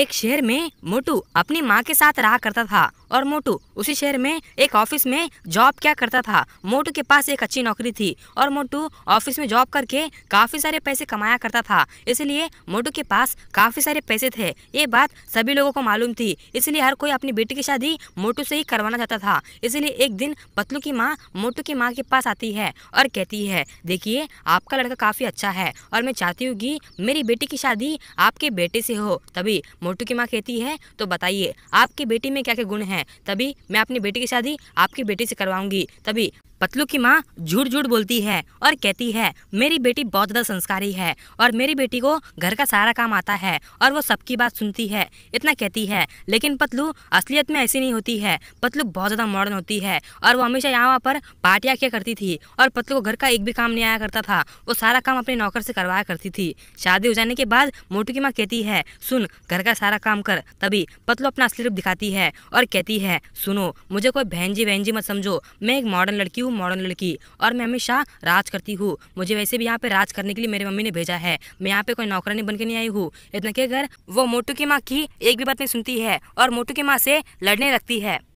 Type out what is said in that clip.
एक शहर में मोटू अपनी माँ के साथ रहा करता था और मोटू उसी शहर में एक ऑफिस में जॉब क्या करता था मोटू के पास एक अच्छी नौकरी थी और मोटू ऑफिस में जॉब करके काफ़ी सारे पैसे कमाया करता था इसलिए मोटू के पास काफ़ी सारे पैसे थे ये बात सभी लोगों को मालूम थी इसलिए हर कोई अपनी बेटी की शादी मोटू से ही करवाना चाहता था इसलिए एक दिन पतलू की माँ मोटू की माँ के पास आती है और कहती है देखिए आपका लड़का काफ़ी अच्छा है और मैं चाहती हूँ कि मेरी बेटी की शादी आपके बेटे से हो तभी मोटू की माँ कहती है तो बताइए आपकी बेटी में क्या क्या गुण हैं तभी मैं अपनी बेटी की शादी आपकी बेटी से करवाऊंगी तभी पतलू की माँ झूठ झूठ बोलती है और कहती है मेरी बेटी बहुत ज्यादा संस्कारी है और मेरी बेटी को घर का सारा काम आता है और वो सबकी बात सुनती है इतना कहती है लेकिन पतलू असलियत में ऐसी नहीं होती है पतलू बहुत ज्यादा मॉडर्न होती है और वो हमेशा यहाँ पर पार्टियाँ क्या करती थी और पतलू को घर का एक भी काम नहीं आया करता था वो सारा काम अपने नौकर से करवाया करती थी शादी हो जाने के बाद मोटू की माँ कहती है सुन घर का सारा काम कर तभी पतलू अपना असली रूप दिखाती है और कहती है सुनो मुझे कोई बहन जी बहन जी मत समझो मैं एक मॉडर्न लड़की हूँ हूँ मॉडर्न लड़की और मैं हमेशा राज करती हूँ मुझे वैसे भी यहाँ पे राज करने के लिए मेरी मम्मी ने भेजा है मैं यहाँ पे कोई नौकरानी बन के नहीं आई हूँ इतना कहकर वो मोटू की माँ की एक भी बात नहीं सुनती है और मोटू की माँ से लड़ने लगती है